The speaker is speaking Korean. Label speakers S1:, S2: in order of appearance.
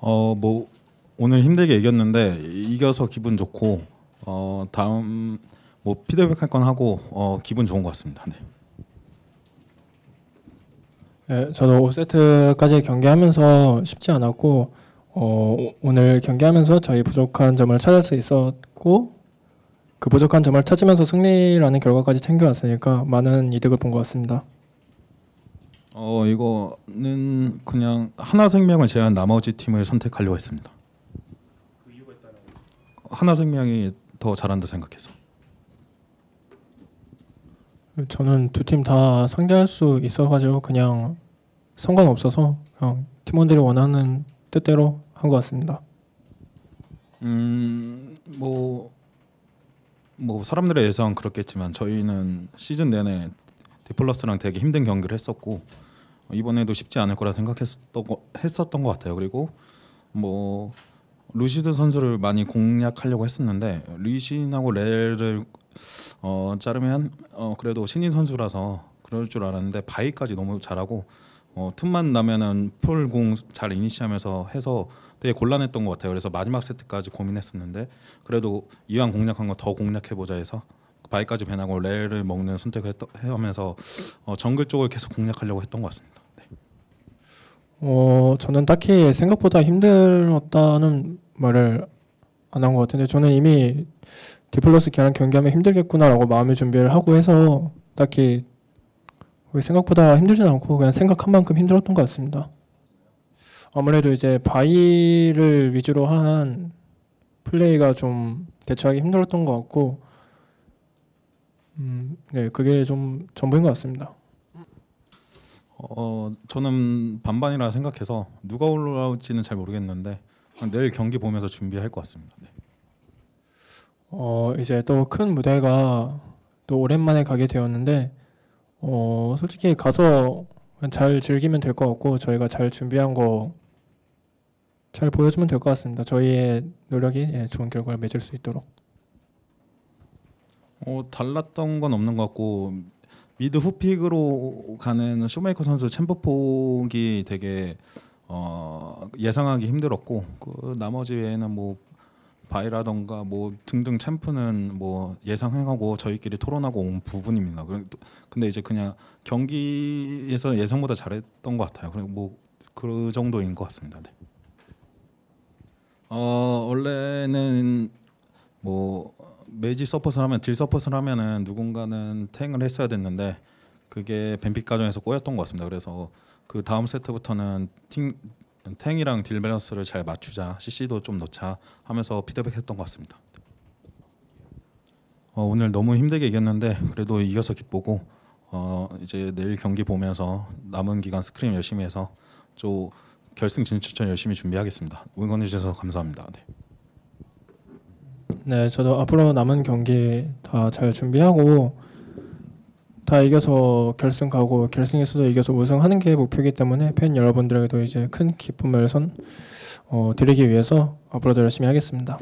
S1: 어 뭐 오늘 힘들게 이겼는데 이겨서 기분 좋고 어 다음 뭐 피드백 할건 하고 어 기분 좋은 것 같습니다. 네.
S2: 네, 저도 5세트까지 경기하면서 쉽지 않았고 어, 오늘 경기하면서 저희 부족한 점을 찾을 수 있었고 그 부족한 점을 찾으면서 승리라는 결과까지 챙겨왔으니까 많은 이득을 본 것 같습니다.
S1: 어 이거는 그냥 하나생명을 제외한 나머지 팀을 선택하려고 했습니다. 그 이유가 있다는 하나생명이 더 잘한다 생각해서.
S2: 저는 두 팀 다 상대할 수 있어가지고 그냥 상관없어서 그냥 팀원들이 원하는 뜻대로 한 것 같습니다.
S1: 음뭐뭐 뭐 사람들의 예상 그렇겠지만 저희는 시즌 내내 디플러스랑 되게 힘든 경기를 했었고 이번에도 쉽지 않을 거라 생각했었던 거, 했었던 것 같아요. 그리고 뭐 루시드 선수를 많이 공략하려고 했었는데 루시신하고 레를 어, 자르면 어, 그래도 신인 선수라서 그럴 줄 알았는데 바이까지 너무 잘하고 어, 틈만 나면은 풀 공 잘 이니시하면서 해서 되게 곤란했던 것 같아요. 그래서 마지막 세트까지 고민했었는데 그래도 이왕 공략한 거 더 공략해 보자 해서 바이까지 배나고 레를 먹는 선택을 했, 해오면서 어, 정글 쪽을 계속 공략하려고 했던 것 같습니다.
S2: 어, 저는 딱히 생각보다 힘들었다는 말을 안 한 것 같은데 저는 이미 디플러스 걔랑 경기하면 힘들겠구나라고 마음의 준비를 하고 해서 딱히 생각보다 힘들진 않고 그냥 생각한 만큼 힘들었던 것 같습니다. 아무래도 이제 바이를 위주로 한 플레이가 좀 대처하기 힘들었던 것 같고, 음, 네, 그게 좀 전부인 것 같습니다.
S1: 어 저는 반반이라 생각해서 누가 올라올지는 잘 모르겠는데 내일 경기 보면서 준비할 것 같습니다. 네.
S2: 어 이제 또 큰 무대가 또 오랜만에 가게 되었는데 어 솔직히 가서 잘 즐기면 될 것 같고 저희가 잘 준비한 거 잘 보여주면 될 것 같습니다. 저희의 노력이 예, 좋은 결과를 맺을 수 있도록.
S1: 어 달랐던 건 없는 것 같고 미드 후픽으로 가는 쇼메이커 선수 챔버폭이 되게 어, 예상하기 힘들었고 그 나머지에는 외뭐 바이라던가 뭐 등등 챔프는 뭐 예상하고 저희끼리 토론하고 온 부분입니다. 근데 이제 그냥 경기에서 예상보다 잘했던 것 같아요. 그리고 뭐 그 정도인 것 같습니다. 네. 어 원래 매지 서폿을 하면 딜 서폿을 하면은 누군가는 탱을 했어야 됐는데 그게 뱀픽 과정에서 꼬였던 것 같습니다. 그래서 그 다음 세트부터는 팅, 탱이랑 딜 밸런스를 잘 맞추자 CC도 좀 넣자 하면서 피드백했던 것 같습니다. 어, 오늘 너무 힘들게 이겼는데 그래도 이겨서 기쁘고 어, 이제 내일 경기 보면서 남은 기간 스크린 열심히 해서 좀 결승 진출전 열심히 준비하겠습니다. 응원해 주셔서 감사합니다. 네.
S2: 네, 저도 앞으로 남은 경기 다 잘 준비하고 다 이겨서 결승 가고 결승에서도 이겨서 우승하는 게 목표이기 때문에 팬 여러분들에게도 이제 큰 기쁨을 선 어, 드리기 위해서 앞으로도 열심히 하겠습니다.